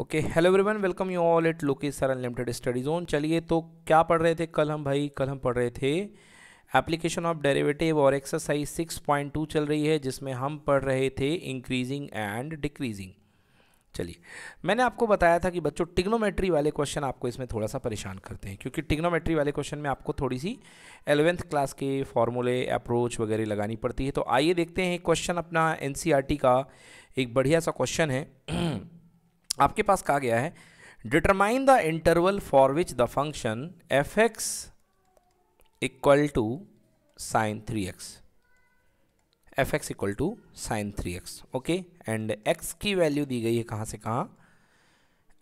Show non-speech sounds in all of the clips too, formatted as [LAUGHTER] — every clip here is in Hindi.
Okay hello everyone welcome you all it Lokesh sir unlimited studies on चलिए तो क्या पढ़ रहे थे कल हम भाई कल हम पढ़ रहे थे एप्लीकेशन ऑफ डेरिवेटिव और एक्सरसाइज 6.2 चल रही है जिसमें हम पढ़ रहे थे इंक्रीजिंग एंड डिक्रीजिंग चलिए मैंने आपको बताया था कि बच्चों टिग्नोमेट्री वाले क्वेश्चन आपको इसमें थोड़ा सा परेशान करते हैं क्योंकि टिग्नोमेट्री वाले क्वेश्चन में आपको थोड़ी सी एलेवेंथ क्लास के फॉर्मूले अप्रोच वगैरह लगानी पड़ती है तो आइए देखते हैं क्वेश्चन अपना एन e का एक बढ़िया सा क्वेश्चन है [CLEARS THROAT] आपके पास कहा गया है determine the interval for which the function f x equal to sine three x f x equal to sine three x okay and x की वैल्यू दी गई है कहाँ से कहाँ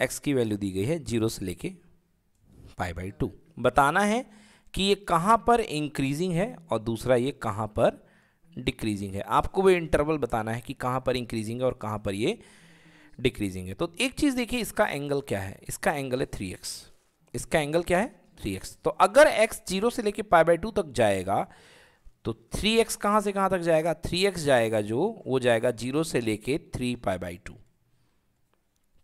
एक्स की वैल्यू दी गई है जीरो से लेके पाई बाई टू बताना है कि ये कहाँ पर इंक्रीजिंग है और दूसरा ये कहाँ पर डिक्रीजिंग है आपको वो इंटरवल बताना है कि कहाँ पर इंक्रीजिंग है और कहाँ पर ये डिक्रीजिंग है तो एक चीज़ देखिए इसका एंगल क्या है इसका एंगल है थ्री एक्स इसका एंगल क्या है थ्री एक्स तो अगर एक्स जीरो से लेके पाई बाई टू तक जाएगा तो थ्री एक्स कहाँ से कहाँ तक जाएगा थ्री एक्स जाएगा जो वो जाएगा जीरो से लेके थ्री पाई बाई टू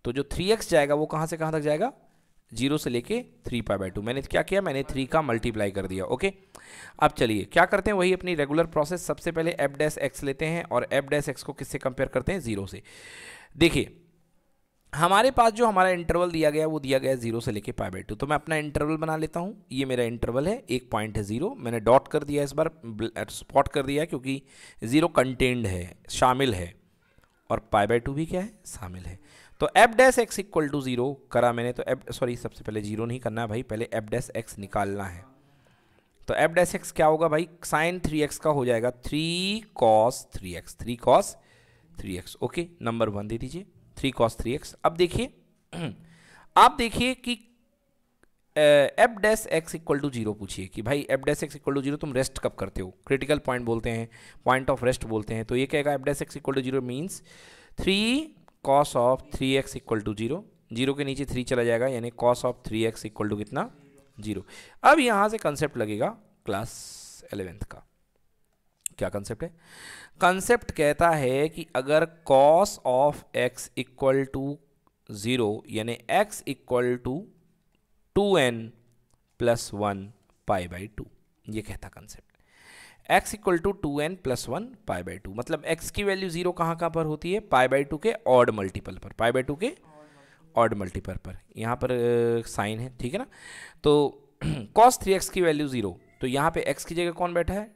तो जो थ्री एक्स जाएगा वो कहाँ से कहाँ तक जाएगा जीरो से लेके थ्री पाई बाई टू मैंने क्या किया मैंने थ्री का मल्टीप्लाई कर दिया ओके अब चलिए क्या करते हैं वही अपनी रेगुलर प्रोसेस सबसे पहले एफ डैस एक्स लेते हैं और एफ डैस एक्स को किससे कंपेयर करते हैं जीरो से देखिए हमारे पास जो हमारा इंटरवल दिया गया वो दिया गया जीरो से लेके पाई बाई टू तो मैं अपना इंटरवल बना लेता हूँ ये मेरा इंटरवल है एक पॉइंट है जीरो मैंने डॉट कर दिया इस बार स्पॉट कर दिया क्योंकि जीरो कंटेंड है शामिल है और पाई बाई टू भी क्या है शामिल है तो f dash x equal to zero करा मैंने तो एफ सॉरी सबसे पहले जीरो नहीं करना है भाई पहले एफ डैस एक्स निकालना है तो एफ डैस एक्स क्या होगा भाई साइन थ्री एक्स का हो जाएगा three cos three x three cos three x okay number one दे दीजिए थ्री कॉस थ्री एक्स अब देखिए [CLEARS THROAT] आप देखिए कि f dash x equal to zero पूछिए कि भाई f dash x equal to zero तुम रेस्ट कब करते हो क्रिटिकल पॉइंट बोलते हैं पॉइंट ऑफ रेस्ट बोलते हैं तो ये कहेगा f dash x equal to zero means three cos of three x equal to zero zero के नीचे थ्री चला जाएगा यानी cos of three x equal to कितना जीरो अब यहाँ से कंसेप्ट लगेगा क्लास एलेवेंथ का क्या कंसेप्ट है कंसेप्ट कहता है कि अगर cos of x equal to zero यानी x equal to two n plus one pi by two ये कहता concept x equal to two n plus one pi by two मतलब एक्स की वैल्यू ज़ीरो कहाँ कहाँ पर होती है पाई बाई टू के ऑड मल्टीपल पर पाई बाई टू के ऑड मल्टीपल पर यहाँ पर साइन है ठीक है ना तो कॉस थ्री एक्स की वैल्यू ज़ीरो तो यहाँ पे एक्स की जगह कौन बैठा है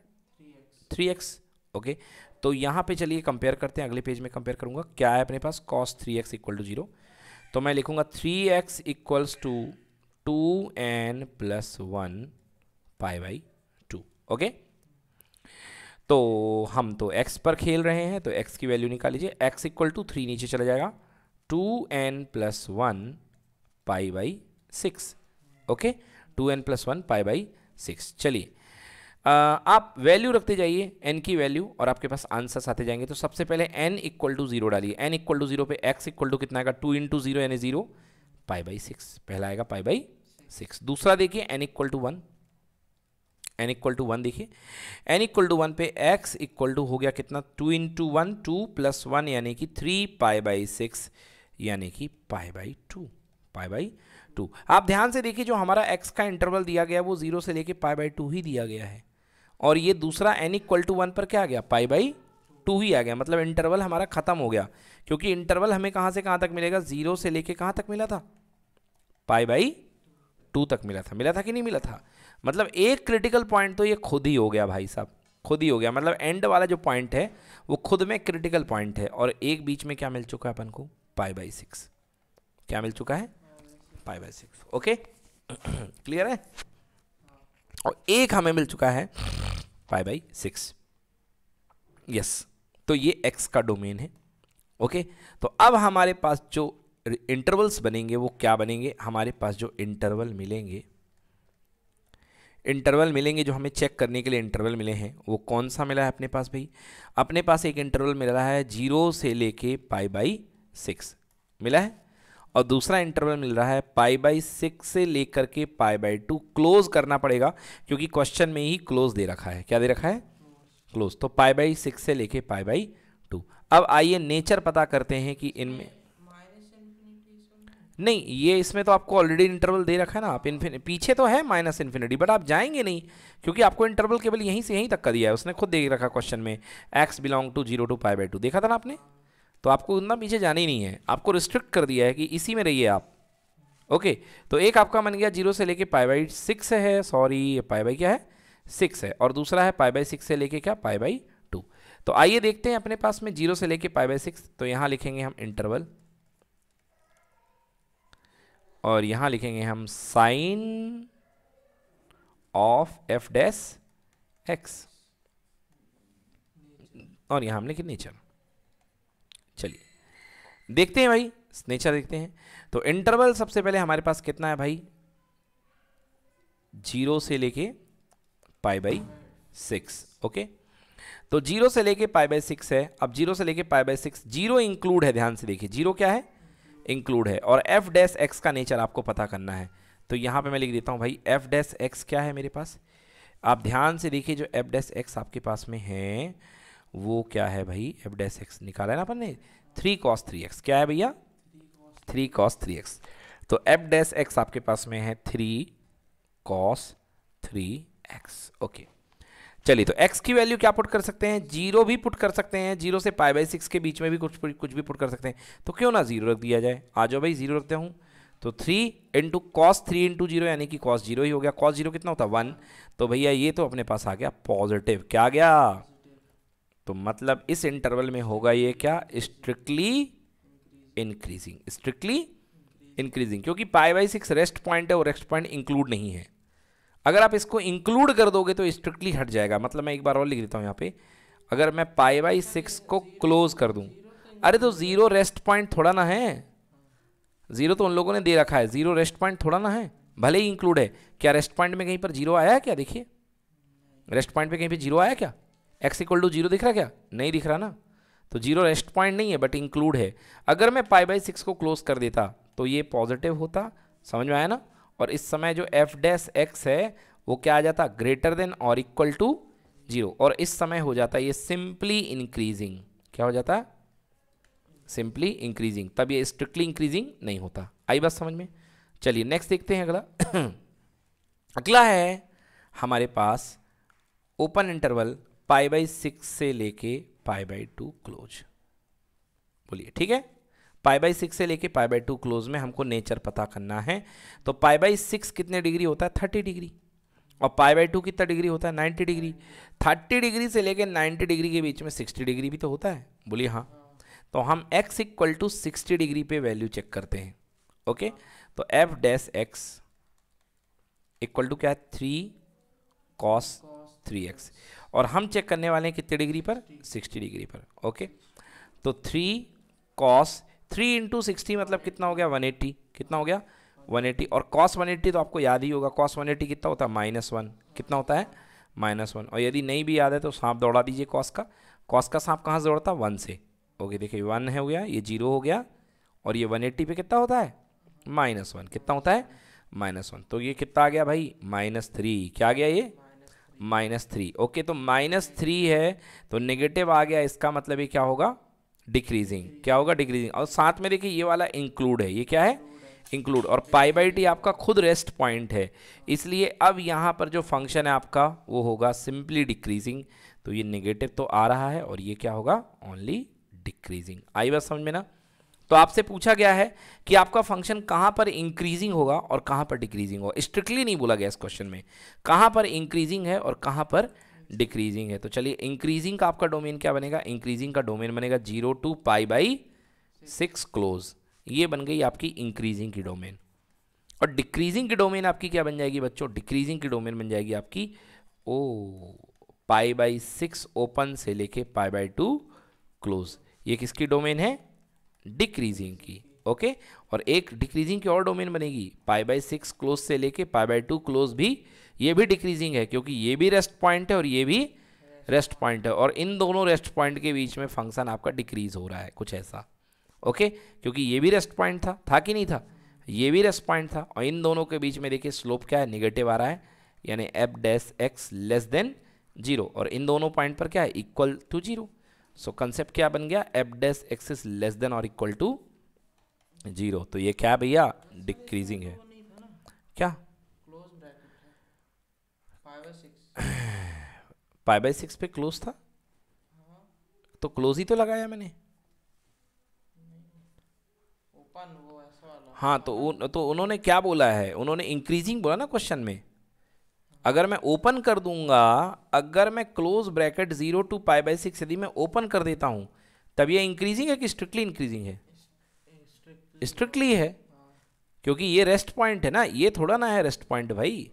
थ्री एक्स ओके तो यहाँ पे चलिए कंपेयर करते हैं अगले पेज में कंपेयर करूँगा क्या है अपने पास cos three x equal to zero तो मैं लिखूँगा three x equals to two n plus one pi by two okay तो हम तो x पर खेल रहे हैं तो x की वैल्यू निकाल लीजिए x इक्वल टू थ्री नीचे चला जाएगा two n plus one pi by six okay two n plus one pi by six चलिए आप वैल्यू रखते जाइए एन की वैल्यू और आपके पास आंसर्स आते जाएंगे तो सबसे पहले एन इक्वल टू जीरो डालिए एन इक्वल टू जीरो पे एक्स इक्वल टू कितना आएगा टू इंटू जीरो यानी जीरो पाई बाई सिक्स पहला आएगा पाई बाई सिक्स दूसरा देखिए n equal to one n equal to one देखिए एन इक्वल टू वन पे एक्स इक्वल टू हो गया कितना two into one two plus one यानी कि थ्री पाई बाई सिक्स यानी कि pi by to pi by two आप ध्यान से देखिए जो हमारा एक्स का इंटरवल दिया गया वो जीरो से लेके पाई बाई टू ही दिया गया है और ये दूसरा एन इक्वल टू वन पर क्या आ गया पाई बाई टू ही आ गया मतलब इंटरवल हमारा ख़त्म हो गया क्योंकि इंटरवल हमें कहाँ से कहाँ तक मिलेगा जीरो से लेके कहाँ तक मिला था पाई बाई टू तक मिला था मिला था कि नहीं मिला था मतलब एक क्रिटिकल पॉइंट तो ये खुद ही हो गया भाई साहब खुद ही हो गया मतलब एंड वाला जो पॉइंट है वो खुद में क्रिटिकल पॉइंट है और एक बीच में क्या मिल चुका है अपन को पाई बाई सिक्स क्या मिल चुका है pi by six okay clear है और एक हमें मिल चुका है फाइव बाई सिक्स यस तो ये एक्स का डोमेन है ओके तो अब हमारे पास जो इंटरवल्स बनेंगे वो क्या बनेंगे हमारे पास जो इंटरवल मिलेंगे इंटरवल मिलेंगे जो हमें चेक करने के लिए इंटरवल मिले हैं वो कौन सा मिला है अपने पास भाई अपने पास एक इंटरवल मिल रहा है जीरो से लेके पाई बाई सिक्स मिला है और दूसरा इंटरवल मिल रहा है पाई बाई सिक्स से लेकर के पाई बाई टू क्लोज करना पड़ेगा क्योंकि क्वेश्चन में ही क्लोज दे रखा है क्या दे रखा है क्लोज तो पाई बाई सिक्स से लेके पाई बाई टू अब आइए नेचर पता करते हैं कि इनमें नहीं ये इसमें तो आपको ऑलरेडी इंटरवल दे रखा है ना आप इन्फिन पीछे तो है माइनस इन्फिनिटी बट आप जाएंगे नहीं क्योंकि आपको इंटरवल केवल यहीं से यहीं तक का दिया है उसने खुद दे रखा क्वेश्चन में x belong to zero to pi by two देखा था ना आपने तो आपको उतना पीछे जाना ही नहीं है आपको रिस्ट्रिक्ट कर दिया है कि इसी में रहिए आप ओके तो एक आपका मन गया जीरो से लेके पाई बाई सिक्स है सॉरी पाई बाई क्या है सिक्स है और दूसरा है पाई बाई सिक्स से लेके क्या पाई बाई टू तो आइए देखते हैं अपने पास में जीरो से लेके पाई बाई सिक्स तो यहाँ लिखेंगे हम इंटरवल और यहाँ लिखेंगे हम sine of f dash x और यहाँ हम लिखे नेचर देखते हैं भाई नेचर देखते हैं तो इंटरवल सबसे पहले हमारे पास कितना है भाई जीरो से लेके पाई बाई सिक्स ओके तो जीरो से लेके पाई बाई सिक्स है अब जीरो से लेके pi by six zero include है ध्यान से देखिए जीरो क्या है इंक्लूड है और एफ डैश एक्स का नेचर आपको पता करना है तो यहां पे मैं लिख देता हूं भाई एफ डैश एक्स क्या है मेरे पास आप ध्यान से देखिए जो एफ डैश एक्स आपके पास में है वो क्या है भाई एफ डैस एक्स निकाला है ना अपन ने थ्री कॉस थ्री एक्स क्या है भैया थ्री कॉस थ्री एक्स तो एफ डैस एक्स आपके पास में है three cos three x okay चलिए तो x की वैल्यू क्या पुट कर सकते हैं जीरो भी पुट कर सकते हैं जीरो से पाई बाई सिक्स के बीच में भी कुछ कुछ भी पुट कर सकते हैं तो क्यों ना जीरो रख दिया जाए आ जाओ भाई जीरो रखते हूँ तो three into cos three into zero यानी कि कॉस जीरो ही हो गया कॉस जीरो कितना होता है वन तो भैया ये तो अपने पास आ गया पॉजिटिव क्या आ गया तो मतलब इस इंटरवल में होगा ये क्या स्ट्रिक्टली इंक्रीजिंग स्ट्रिक्टली इंक्रीजिंग क्योंकि pi by six rest point है और रेस्ट पॉइंट इंक्लूड नहीं है अगर आप इसको इंक्लूड कर दोगे तो स्ट्रिक्टली हट जाएगा मतलब मैं एक बार और लिख देता हूँ यहाँ पे अगर मैं पाई बाई सिक्स को क्लोज कर दूँ अरे तो ज़ीरो रेस्ट पॉइंट थोड़ा ना है ज़ीरो तो उन लोगों ने दे रखा है ज़ीरो रेस्ट पॉइंट थोड़ा ना है भले ही इंक्लूड है क्या रेस्ट पॉइंट में कहीं पर जीरो आया क्या देखिए रेस्ट पॉइंट पे कहीं पे जीरो आया क्या एक्स इक्वल टू जीरो दिख रहा क्या नहीं दिख रहा ना तो जीरो रेस्ट पॉइंट नहीं है बट इंक्लूड है अगर मैं पाई बाई सिक्स को क्लोज कर देता तो ये पॉजिटिव होता समझ में आया ना और इस समय जो एफ डैश एक्स है वो क्या आ जाता ग्रेटर देन और इक्वल टू जीरो और इस समय हो जाता ये सिंपली इंक्रीजिंग क्या हो जाता सिंपली इंक्रीजिंग तब ये स्ट्रिक्टली इंक्रीजिंग नहीं होता आई बात समझ में चलिए नेक्स्ट देखते हैं अगला [COUGHS] अगला है हमारे पास open interval pi by six से लेके पाई बाई टू क्लोज बोलिए ठीक है पाई बाई सिक्स से लेके पाई बाई टू क्लोज में हमको नेचर पता करना है तो पाई बाई सिक्स कितने डिग्री होता है थर्टी डिग्री और पाई बाई टू कितना डिग्री होता है नाइन्टी डिग्री थर्टी डिग्री से लेके नाइन्टी डिग्री के बीच में सिक्सटी डिग्री भी तो होता है बोलिए हाँ तो हम x equal to sixty degree पे वैल्यू चेक करते हैं ओके तो f dash x equal to क्या है थ्री कॉस थ्री एक्स और हम चेक करने वाले हैं कितने डिग्री पर सिक्सटी डिग्री पर ओके तो three cos three into sixty मतलब कितना हो गया वन एट्टी कितना हो गया वन एट्टी और कॉस वन एट्टी तो आपको याद ही होगा कॉस वन कितना होता है माइनस वन कितना होता है माइनस वन और यदि नहीं भी याद है तो सांप दौड़ा दीजिए कॉस का कॉस का सांप कहाँ से दौड़ता वन से ओके देखिए वन है हो गया ये जीरो हो गया और ये वन एट्टी पे कितना होता है माइनस वन कितना होता है माइनस वन तो ये कितना आ गया भाई माइनस थ्री क्या आ गया ये माइनस थ्री ओके तो माइनस थ्री है तो नेगेटिव आ गया इसका मतलब ये क्या होगा डिक्रीजिंग क्या होगा डिक्रीजिंग और साथ में देखिए ये वाला इंक्लूड है ये क्या है इंक्लूड और पाई बाई टी आपका खुद रेस्ट पॉइंट है इसलिए अब यहाँ पर जो फंक्शन है आपका वो होगा सिंपली डिक्रीजिंग तो ये नेगेटिव तो आ रहा है और ये क्या होगा ओनली डिक्रीजिंग आई बात समझ में ना तो आपसे पूछा गया है कि आपका फंक्शन कहां पर इंक्रीजिंग होगा और कहां पर डिक्रीजिंग होगा स्ट्रिक्टली नहीं बोला गया इस क्वेश्चन में कहां पर इंक्रीजिंग है और कहां पर डिक्रीजिंग है तो चलिए इंक्रीजिंग का आपका डोमेन क्या बनेगा इंक्रीजिंग का डोमेन बनेगा zero to pi by six close ये बन गई आपकी इंक्रीजिंग की डोमेन और डिक्रीजिंग की डोमेन आपकी क्या बन जाएगी बच्चों डिक्रीजिंग की डोमेन बन जाएगी आपकी ओ पाई बाई सिक्स ओपन से लेके पाई बाई टू क्लोज ये किसकी डोमेन है डिक्रीजिंग की ओके और एक डिक्रीजिंग की और डोमेन बनेगी पाई बाई सिक्स क्लोज से लेके पाई बाई टू क्लोज भी ये भी डिक्रीजिंग है क्योंकि ये भी रेस्ट पॉइंट है और ये भी रेस्ट पॉइंट है और इन दोनों रेस्ट पॉइंट के बीच में फंक्शन आपका डिक्रीज हो रहा है कुछ ऐसा ओके क्योंकि ये भी रेस्ट पॉइंट था था कि नहीं था ये भी रेस्ट पॉइंट था और इन दोनों के बीच में देखिए स्लोप क्या है निगेटिव आ रहा है यानी f dash x less than zero और इन दोनों पॉइंट पर क्या है equal to zero so so, concept क्या बन गया f dash x is less than और इक्वल टू जीरो तो ये क्या भैया डिक्रीजिंग है क्या फाइव बाई सिक्स पे क्लोज था तो क्लोज ही तो लगाया मैंने हाँ तो उन, तो उन्होंने क्या बोला है उन्होंने इंक्रीजिंग बोला ना क्वेश्चन में अगर मैं ओपन कर दूंगा अगर मैं close bracket zero to pi by six यदि मैं ओपन कर देता हूँ तब ये इंक्रीजिंग है कि स्ट्रिक्टली इंक्रीजिंग है स्ट्रिक्टली है क्योंकि ये रेस्ट पॉइंट है ना ये थोड़ा ना है रेस्ट पॉइंट भाई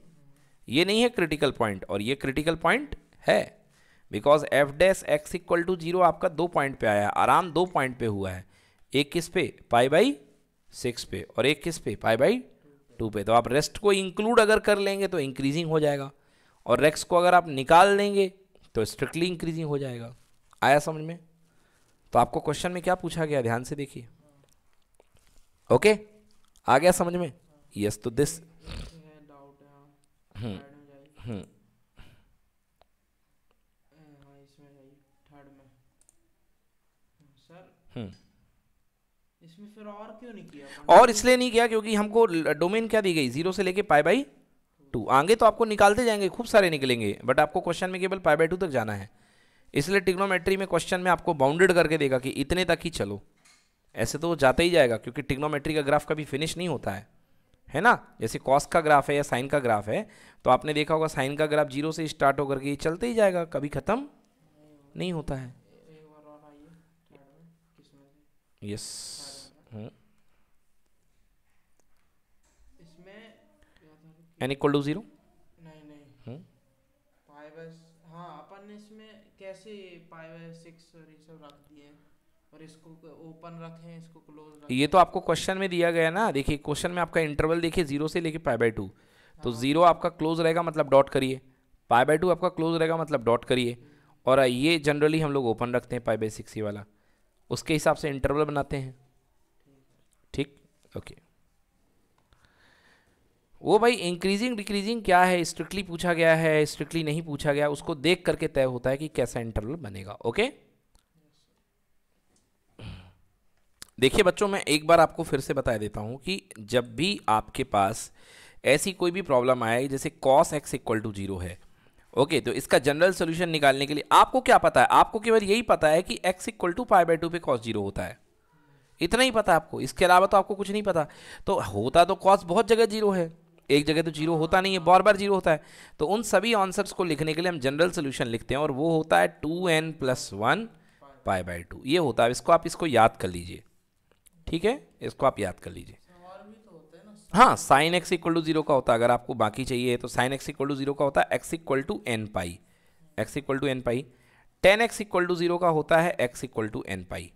ये नहीं है क्रिटिकल पॉइंट और ये क्रिटिकल पॉइंट है because f dash x equal to zero आपका दो पॉइंट पे आया आराम दो पॉइंट पे हुआ है एक किस पे पाई बाई सिक्स पे और एक किस पे पाई बाई टू पे तो आप रेस्ट को इंक्लूड अगर कर लेंगे तो इंक्रीजिंग हो जाएगा और रेक्स को अगर आप निकाल देंगे तो स्ट्रिक्टली इंक्रीजिंग हो जाएगा आया समझ में तो आपको क्वेश्चन में क्या पूछा गया ध्यान से देखिए ओके okay? आ गया समझ में यस तो दिस हम्म, हम्म। हाँ, इसमें फिर और क्यों नहीं किया और इसलिए नहीं किया क्योंकि हमको डोमेन क्या दी गई जीरो से लेके पाई बाई टू आगे तो आपको निकालते जाएंगे खूब सारे निकलेंगे बट आपको क्वेश्चन में केवल पाई बाई टू तक जाना है इसलिए टिग्नोमेट्री में क्वेश्चन में आपको बाउंडेड करके देगा कि इतने तक ही चलो ऐसे तो वो जाता ही जाएगा क्योंकि टिग्नोमेट्री का ग्राफ कभी फिनिश नहीं होता है है ना जैसे कॉस का ग्राफ है या साइन का ग्राफ है तो आपने देखा होगा साइन का ग्राफ जीरो से स्टार्ट होकर के चलते ही जाएगा कभी ख़त्म नहीं होता है yes n equal to zero हाँ अपन ने इसमें कैसे पाई सिक्स और ये सब रख दिए और इसको ओपन रखें इसको क्लोज रखें ये तो आपको क्वेश्चन में दिया गया ना देखिए क्वेश्चन में आपका इंटरवल देखिए जीरो से लेके पाई बाई टू तो जीरो हाँ। आपका क्लोज रहेगा मतलब डॉट करिए पाई बाई टू आपका क्लोज रहेगा मतलब डॉट करिए और ये जनरली हम लोग ओपन रखते हैं पाई बाई सिक्स ही वाला उसके हिसाब से इंटरवल बनाते हैं ठीक ओके वो भाई इंक्रीजिंग डिक्रीजिंग क्या है स्ट्रिक्टली पूछा गया है स्ट्रिक्टली नहीं पूछा गया उसको देख करके तय होता है कि कैसा इंटरवल बनेगा ओके देखिए बच्चों मैं एक बार आपको फिर से बता देता हूं कि जब भी आपके पास ऐसी कोई भी प्रॉब्लम आए जैसे cos x equal to zero है ओके okay, तो इसका जनरल सोल्यूशन निकालने के लिए आपको क्या पता है आपको केवल यही पता है कि x equal to five by two पे कॉस जीरो होता है इतना ही पता आपको इसके अलावा तो आपको कुछ नहीं पता तो होता तो कॉस बहुत जगह जीरो है एक जगह तो जीरो होता नहीं है बार बार जीरो होता है तो उन सभी आंसर्स को लिखने के लिए हम जनरल सोल्यूशन लिखते हैं और वो होता है two n plus one pi by two ये होता है इसको आप इसको याद कर लीजिए ठीक है इसको आप याद कर लीजिए हाँ sine x equal to zero का होता है अगर आपको बाकी चाहिए तो sine x equal to zero का होता है x equal to n pi x equal to n pi tan x equal to zero का होता है x equal to n pi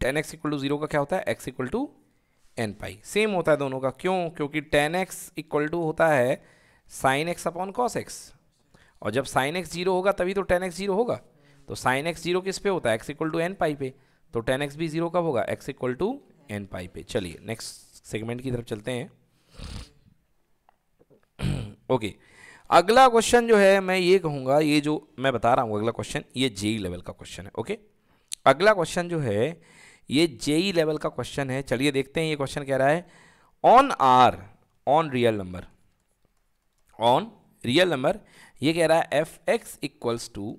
tan x equal to zero का क्या होता है x equal to n pi same होता है दोनों का क्यों क्योंकि टेन एक्स इक्वल टू होता है sine x upon cos x और जब साइन एक्स जीरो होगा तभी तो टेन एक्स जीरो होगा तो साइन एक्स जीरो किस पे होता है x equal to n pi पे तो टेन एक्स भी जीरो कब होगा x equal to n pi पे चलिए नेक्स्ट सेगमेंट की तरफ चलते हैं [CLEARS THROAT] ओके अगला क्वेश्चन जो है मैं ये कहूँगा ये जो मैं बता रहा हूँ अगला क्वेश्चन ये जेई लेवल e का क्वेश्चन है ओके अगला क्वेश्चन जो है ये जेई लेवल e का क्वेश्चन है चलिए देखते हैं ये क्वेश्चन कह रहा है on R on real number on real number ये कह रहा है f x equals to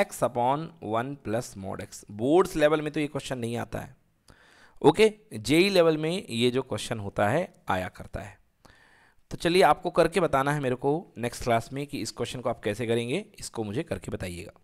x upon one plus mod x boards level में तो ये क्वेश्चन नहीं आता है ओके जेई लेवल में ये जो क्वेश्चन होता है आया करता है तो चलिए आपको करके बताना है मेरे को नेक्स्ट क्लास में कि इस क्वेश्चन को आप कैसे करेंगे इसको मुझे करके बताइएगा